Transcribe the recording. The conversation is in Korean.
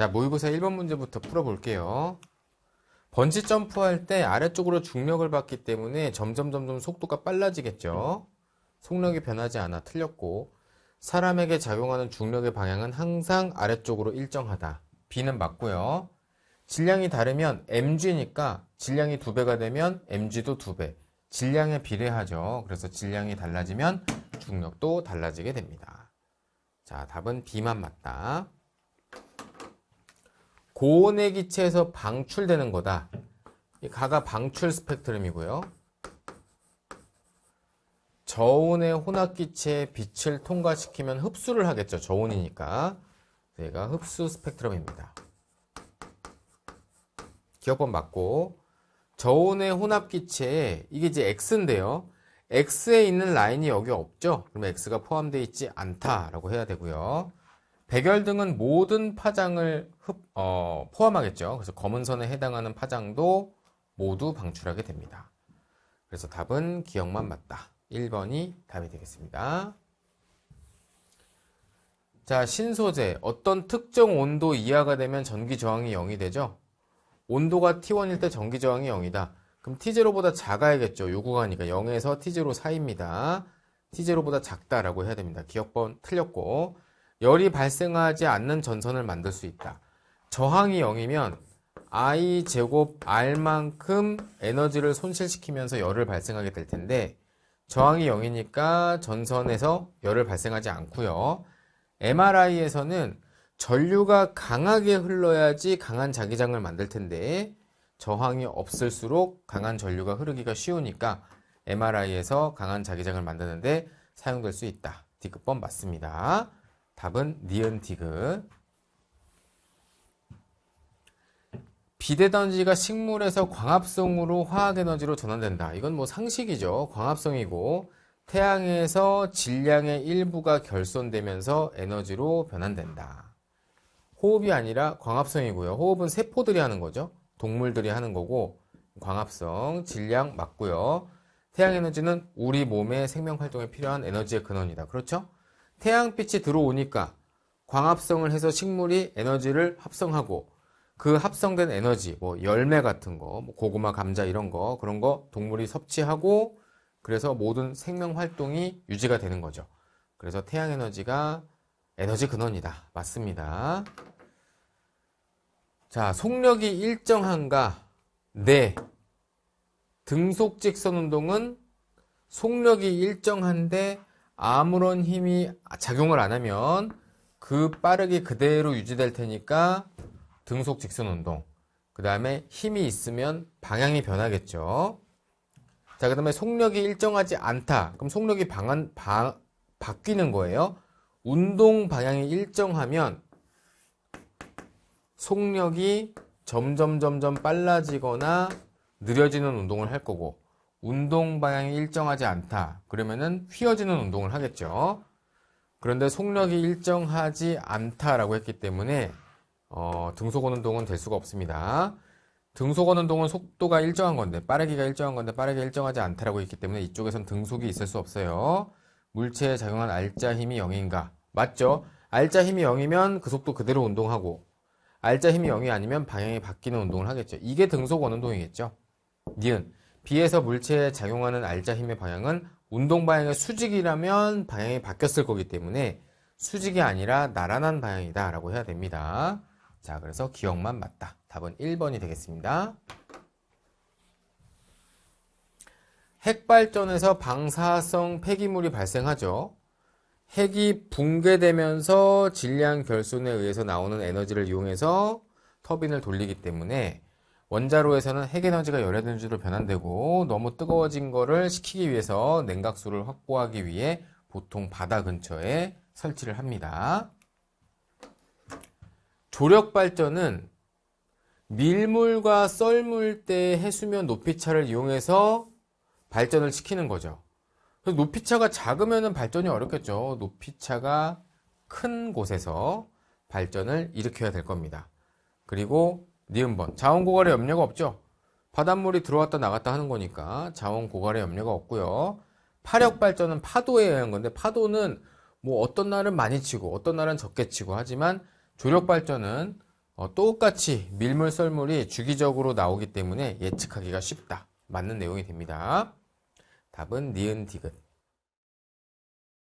자, 모의고사 1번 문제부터 풀어볼게요. 번지 점프할 때 아래쪽으로 중력을 받기 때문에 점점 점점 속도가 빨라지겠죠. 속력이 변하지 않아 틀렸고 사람에게 작용하는 중력의 방향은 항상 아래쪽으로 일정하다. B는 맞고요. 질량이 다르면 mg니까 질량이 두배가 되면 mg도 두배 질량에 비례하죠. 그래서 질량이 달라지면 중력도 달라지게 됩니다. 자, 답은 B만 맞다. 고온의 기체에서 방출되는 거다. 이 가가 방출 스펙트럼이고요. 저온의 혼합 기체에 빛을 통과시키면 흡수를 하겠죠. 저온이니까. 얘가 흡수 스펙트럼입니다. 기억법 맞고 저온의 혼합 기체에 이게 이제 X인데요. X에 있는 라인이 여기 없죠. 그럼 X가 포함되어 있지 않다라고 해야 되고요. 백열 등은 모든 파장을 흡, 어, 포함하겠죠. 그래서 검은 선에 해당하는 파장도 모두 방출하게 됩니다. 그래서 답은 기억만 맞다. 1번이 답이 되겠습니다. 자, 신소재. 어떤 특정 온도 이하가 되면 전기 저항이 0이 되죠? 온도가 T1일 때 전기 저항이 0이다. 그럼 T0보다 작아야겠죠. 요구가니까 0에서 T0 사이입니다. T0보다 작다라고 해야 됩니다. 기억번 틀렸고. 열이 발생하지 않는 전선을 만들 수 있다. 저항이 0이면 i 제곱 r만큼 에너지를 손실시키면서 열을 발생하게 될 텐데 저항이 0이니까 전선에서 열을 발생하지 않고요. MRI에서는 전류가 강하게 흘러야지 강한 자기장을 만들 텐데 저항이 없을수록 강한 전류가 흐르기가 쉬우니까 MRI에서 강한 자기장을 만드는데 사용될 수 있다. D급번 맞습니다. 답은 니은 디귿. 비대던지가 식물에서 광합성으로 화학에너지로 전환된다. 이건 뭐 상식이죠. 광합성이고 태양에서 질량의 일부가 결손되면서 에너지로 변환된다. 호흡이 아니라 광합성이고요. 호흡은 세포들이 하는 거죠. 동물들이 하는 거고 광합성, 질량 맞고요. 태양 에너지는 우리 몸의 생명 활동에 필요한 에너지의 근원이다. 그렇죠? 태양빛이 들어오니까 광합성을 해서 식물이 에너지를 합성하고 그 합성된 에너지, 뭐 열매 같은 거, 뭐 고구마, 감자 이런 거, 그런 거 동물이 섭취하고 그래서 모든 생명 활동이 유지가 되는 거죠. 그래서 태양 에너지가 에너지 근원이다. 맞습니다. 자, 속력이 일정한가? 네. 등속 직선 운동은 속력이 일정한데 아무런 힘이 작용을 안 하면 그 빠르게 그대로 유지될 테니까 등속 직선 운동. 그 다음에 힘이 있으면 방향이 변하겠죠. 자, 그 다음에 속력이 일정하지 않다. 그럼 속력이 방안, 바, 바뀌는 거예요. 운동 방향이 일정하면 속력이 점점 점점 빨라지거나 느려지는 운동을 할 거고 운동 방향이 일정하지 않다. 그러면은 휘어지는 운동을 하겠죠. 그런데 속력이 일정하지 않다라고 했기 때문에 어, 등속원 운동은 될 수가 없습니다. 등속원 운동은 속도가 일정한 건데 빠르기가 일정한 건데 빠르게 일정하지 않다라고 했기 때문에 이쪽에선 등속이 있을 수 없어요. 물체에 작용한 알짜 힘이 0인가? 맞죠? 알짜 힘이 0이면 그 속도 그대로 운동하고 알짜 힘이 0이 아니면 방향이 바뀌는 운동을 하겠죠. 이게 등속원 운동이겠죠. 니은 비에서 물체에 작용하는 알자 힘의 방향은 운동 방향의 수직이라면 방향이 바뀌었을 거기 때문에 수직이 아니라 나란한 방향이다 라고 해야 됩니다. 자 그래서 기억만 맞다. 답은 1번이 되겠습니다. 핵발전에서 방사성 폐기물이 발생하죠. 핵이 붕괴되면서 질량 결손에 의해서 나오는 에너지를 이용해서 터빈을 돌리기 때문에 원자로에서는 핵에너지가 열에너지로 변환되고 너무 뜨거워진 것을 식히기 위해서 냉각수를 확보하기 위해 보통 바다 근처에 설치를 합니다. 조력 발전은 밀물과 썰물 때 해수면 높이차를 이용해서 발전을 시키는 거죠. 높이차가 작으면 발전이 어렵겠죠. 높이차가 큰 곳에서 발전을 일으켜야 될 겁니다. 그리고 니은번 자원 고갈의 염려가 없죠. 바닷물이 들어왔다 나갔다 하는 거니까 자원 고갈의 염려가 없고요. 파력 발전은 파도에 의한 건데 파도는 뭐 어떤 날은 많이 치고 어떤 날은 적게 치고 하지만 조력 발전은 어, 똑같이 밀물 썰물이 주기적으로 나오기 때문에 예측하기가 쉽다. 맞는 내용이 됩니다. 답은 니은 디귿.